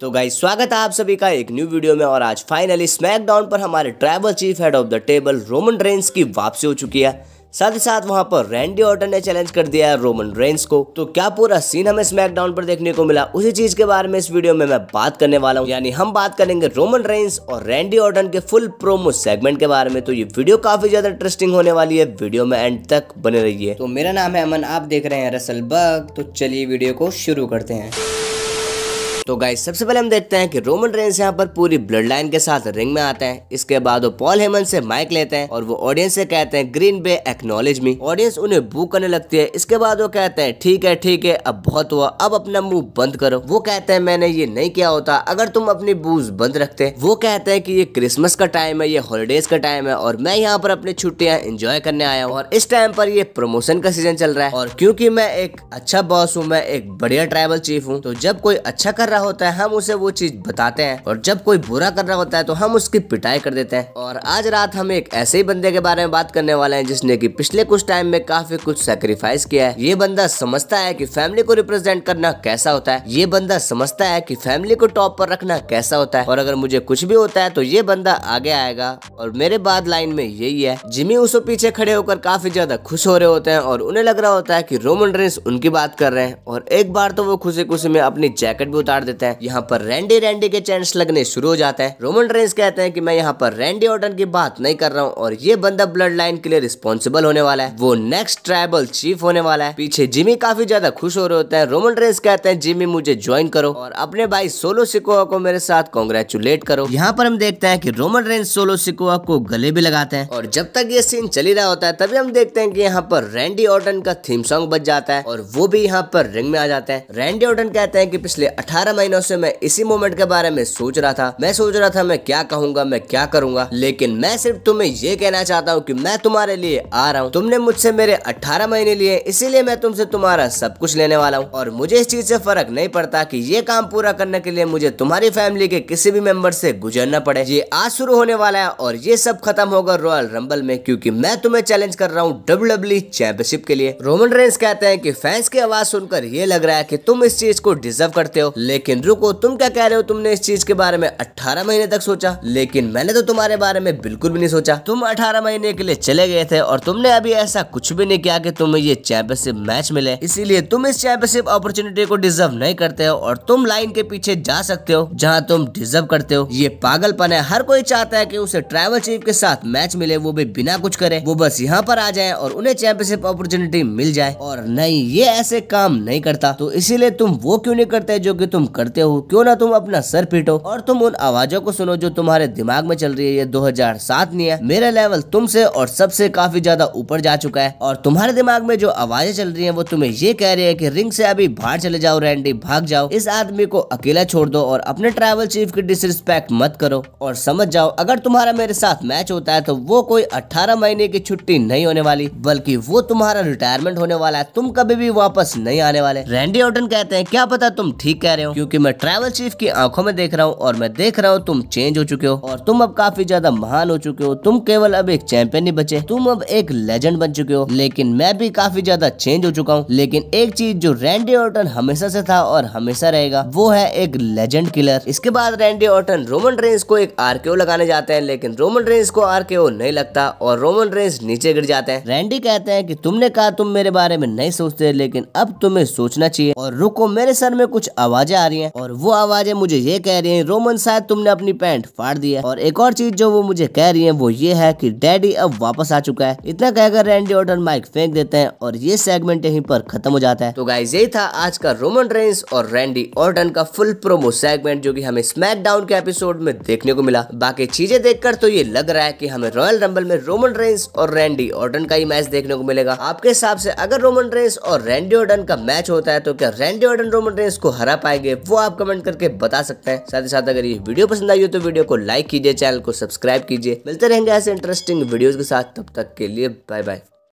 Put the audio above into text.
तो गाई स्वागत है आप सभी का एक न्यू वीडियो में और आज फाइनली स्मैकडाउन पर हमारे tribal chief head of the table Roman Reigns की वापसी हो चुकी है साथ ही साथ वहां पर रैंडी ऑर्टन ने चैलेंज कर दिया है रोमन रेंस को तो क्या पूरा सीन हमें स्मैकडाउन पर देखने को मिला उसी चीज के बारे में इस वीडियो में मैं बात करने वाला हूँ यानी हम बात करेंगे रोमन रेंस और रैंडी ऑर्टन के फुल प्रोमो सेगमेंट के बारे में तो ये वीडियो काफी ज्यादा इंटरेस्टिंग होने वाली है वीडियो में एंड तक बने रही तो मेरा नाम है अमन आप देख रहे हैं रसल बग तो चलिए वीडियो को शुरू करते हैं तो गाइस सबसे पहले हम देखते हैं कि रोमन रेंस यहाँ पर पूरी ब्लड लाइन के साथ रिंग में आते हैं इसके बाद वो पॉल हेमन से माइक लेते हैं और वो ऑडियंस से कहते हैं Green Bay acknowledge me audience उन्हें बू करने लगती है इसके बाद वो कहते हैं ठीक है ठीक है अब बहुत हुआ अब अपना मुंह बंद करो वो कहते हैं मैंने ये नहीं किया होता अगर तुम अपनी बूज बंद रखते वो कहते हैं की ये क्रिसमस का टाइम है ये हॉलीडेज का टाइम है और मैं यहाँ पर अपनी छुट्टियां इंजॉय करने आया हूँ और इस टाइम पर ये प्रमोशन का सीजन चल रहा है और क्यूँकी मैं एक अच्छा बॉस हूँ मैं एक बढ़िया ट्राइबल चीफ हूँ तो जब कोई अच्छा कर रहा होता है हम उसे वो चीज बताते हैं और जब कोई बुरा कर रहा होता है तो हम उसकी पिटाई कर देते हैं और आज रात हम एक ऐसे ही बंदे के बारे में बात करने वाले हैं जिसने की पिछले कुछ टाइम में काफी कुछ सेक्रीफाइस किया है ये बंदा समझता है की फैमिली को रिप्रेजेंट करना कैसा होता है ये बंदा समझता है कि फैमिली को टॉप पर रखना कैसा होता है और अगर मुझे कुछ भी होता है तो ये बंदा आगे आएगा और मेरे बाद लाइन में यही है जिमी उसे पीछे खड़े होकर काफी ज्यादा खुश हो रहे होते हैं और उन्हें लग रहा होता है की रोमन ड्रेस उनकी बात कर रहे हैं और एक बार तो वो खुशी खुशी में अपनी जैकेट भी उतार उतार देते हैं यहाँ पर रैंडी रैंडी के चैंस लगने शुरू हो जाते हैं रोमन रेंस कहते हैं कि मैं यहाँ पर रैंडी ऑर्डन की बात नहीं कर रहा हूँ और ये बंदा ब्लड लाइन के लिए रिस्पॉन्सिबल होने वाला है वो नेक्स्ट ट्राइबल चीफ होने वाला है पीछे जिमी काफी ज्यादा खुश हो रहे होते हैं रोमन रेंस कहते हैं जिमी मुझे ज्वाइन करो और अपने भाई सोलो सिकोआ को मेरे साथ कॉन्ग्रेचुलेट करो यहाँ पर हम देखते हैं की रोमन रेंस सोलो सिकोआ को गले भी लगाते हैं और जब तक ये सीन चली रहा होता है तभी हम देखते हैं की यहाँ पर रैंडी ऑर्डन का थीम सॉन्ग बच जाता है और वो भी यहाँ पर रिंग में आ जाते हैं रैंडी ऑर्डन कहते हैं की पिछले अठारह बारह महीनों से मैं इसी मोमेंट के बारे में सोच रहा था मैं सोच रहा था मैं क्या कहूंगा मैं क्या करूंगा लेकिन मैं सिर्फ तुम्हें ये कहना चाहता हूँ की मैं तुम्हारे लिए आ रहा हूँ तुमने मुझसे मेरे अठारह महीने लिए इसीलिए मैं तुमसे तुम्हारा सब कुछ लेने वाला हूँ और मुझे इस चीज से फर्क नहीं पड़ता की ये काम पूरा करने के लिए मुझे तुम्हारी फैमिली के किसी भी मेंबर से गुजरना पड़े ये आज शुरू होने वाला है और ये सब खत्म होगा रॉयल रंबल में क्यूँकी मैं तुम्हें चैलेंज कर रहा हूँ डब्ल्यू डब्ल्यू चैंपियनशिप के लिए रोमन रेंस कहते हैं कि फैंस की आवाज सुनकर ये लग रहा है कि तुम इस चीज को डिजर्व करते हो लेकिन लेकिन रुको तुम क्या कह रहे हो तुमने इस चीज के बारे में अठारह महीने तक सोचा लेकिन मैंने तो तुम्हारे बारे में बिल्कुल भी नहीं सोचा तुम अठारह महीने के लिए चले गए थे और तुमने अभी ऐसा कुछ भी नहीं किया कि तुम्हें ये चैंपियनशिप मैच मिले इसीलिए तुम इस चैंपियनशिप अपॉर्चुनिटी को डिजर्व नहीं करते हो और तुम लाइन के पीछे जा सकते हो जहाँ तुम डिजर्व करते हो ये पागलपन है हर कोई चाहता है की उसे ट्रैवल चीफ के साथ मैच मिले वो भी बिना कुछ करे वो बस यहाँ पर आ जाए और उन्हें चैंपियनशिप अपॉर्चुनिटी मिल जाए और नहीं ये ऐसे काम नहीं करता तो इसीलिए तुम वो क्यों नहीं करते जो की तुम करते हो क्यों ना तुम अपना सर पीटो और तुम उन आवाजों को सुनो जो तुम्हारे दिमाग में चल रही है ये 2007 नहीं है मेरा लेवल तुमसे और सबसे काफी ज्यादा ऊपर जा चुका है और तुम्हारे दिमाग में जो आवाजें चल रही है वो तुम्हें ये कह रही है की रिंग से अभी बाहर चले जाओ रैंडी भाग जाओ इस आदमी को अकेला छोड़ दो और अपने ट्रैवल चीफ की डिसरिस्पेक्ट मत करो और समझ जाओ अगर तुम्हारा मेरे साथ मैच होता है तो वो कोई अठारह महीने की छुट्टी नहीं होने वाली बल्कि वो तुम्हारा रिटायरमेंट होने वाला है तुम कभी भी वापस नहीं आने वाले रैंडी ऑटन कहते हैं क्या पता तुम ठीक कह रहे हो क्योंकि मैं ट्रैवल चीफ की आंखों में देख रहा हूँ और मैं देख रहा हूँ तुम चेंज हो चुके हो और तुम अब काफी ज्यादा महान हो चुके हो तुम केवल अब एक चैंपियन ही बचे तुम अब एक लेजेंड बन चुके हो लेकिन मैं भी काफी ज्यादा चेंज हो चुका हूँ लेकिन एक चीज जो रैंडी ऑर्टन हमेशा से था और हमेशा रहेगा वो है एक लेजेंड किलर इसके बाद रैंडी ऑर्टन रोमन रेंस को एक आर लगाने जाते हैं लेकिन रोमन रेंस को आर नहीं लगता और रोमन रेंस नीचे गिर जाते हैं रैंडी कहते हैं कि तुमने कहा तुम मेरे बारे में नहीं सोचते लेकिन अब तुम्हें सोचना चाहिए और रुको मेरे सर में कुछ आवाजें आ रही है और वो आवाजें मुझे ये कह रही है रोमन शायद तुमने अपनी पैंट फाड़ दी है और एक और चीज जो वो मुझे कह रही है वो ये है की डैडी अब वापस आ चुका है इतना कहकर रैंडी ऑर्डर माइक फेंक देते हैं और ये सेगमेंट यहीं पर खत्म हो जाता है तो गाइज यही था आज का रोमन रेंस और रैंडी ऑर्डन का फुल प्रोमो सेगमेंट जो की हमें स्मैक के एपिसोड में देखने को मिला बाकी चीजें देखकर तो ये लग रहा है कि हमें रॉयल रंबल में रोमन रेंस और रैंडी ऑर्डन का ही मैच देखने को मिलेगा आपके हिसाब से अगर रोमन रेंस और रैंडी ऑर्डन का मैच होता है तो क्या रैंडी ऑर्डन रोमन रेंस को हरा पाएंगे वो आप कमेंट करके बता सकते हैं साथ ही साथ अगर ये वीडियो पसंद आई हो तो वीडियो को लाइक कीजिए चैनल को सब्सक्राइब कीजिए मिलते रहेंगे ऐसे इंटरेस्टिंग वीडियोज के साथ तब तक के लिए बाय बाय